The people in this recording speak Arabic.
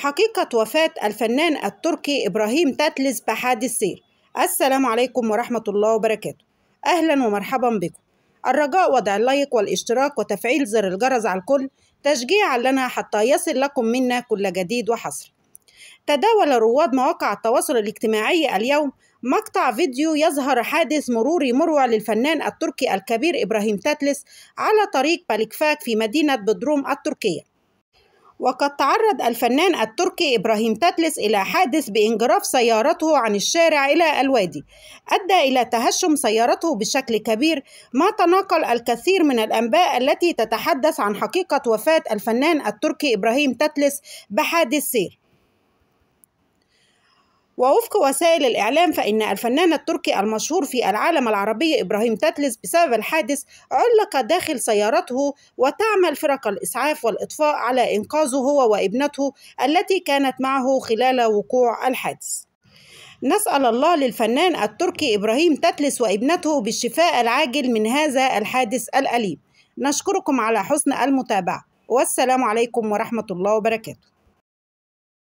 حقيقة وفاة الفنان التركي إبراهيم تاتلز بحادث سير السلام عليكم ورحمة الله وبركاته أهلا ومرحبا بكم الرجاء وضع اللايك والاشتراك وتفعيل زر الجرس على الكل تشجيعا لنا حتى يصل لكم منا كل جديد وحصر تداول رواد مواقع التواصل الاجتماعي اليوم مقطع فيديو يظهر حادث مروري مروع للفنان التركي الكبير إبراهيم تاتلس على طريق بالكفاك في مدينة بدروم التركية وقد تعرض الفنان التركي إبراهيم تاتلس إلى حادث بانجراف سيارته عن الشارع إلى الوادي أدى إلى تهشم سيارته بشكل كبير ما تناقل الكثير من الأنباء التي تتحدث عن حقيقة وفاة الفنان التركي إبراهيم تاتلس بحادث سير ووفق وسائل الإعلام فإن الفنان التركي المشهور في العالم العربي إبراهيم تتلس بسبب الحادث علق داخل سيارته وتعمل فرق الإسعاف والإطفاء على إنقاذه هو وابنته التي كانت معه خلال وقوع الحادث نسأل الله للفنان التركي إبراهيم تتلس وابنته بالشفاء العاجل من هذا الحادث الأليم نشكركم على حسن المتابعة والسلام عليكم ورحمة الله وبركاته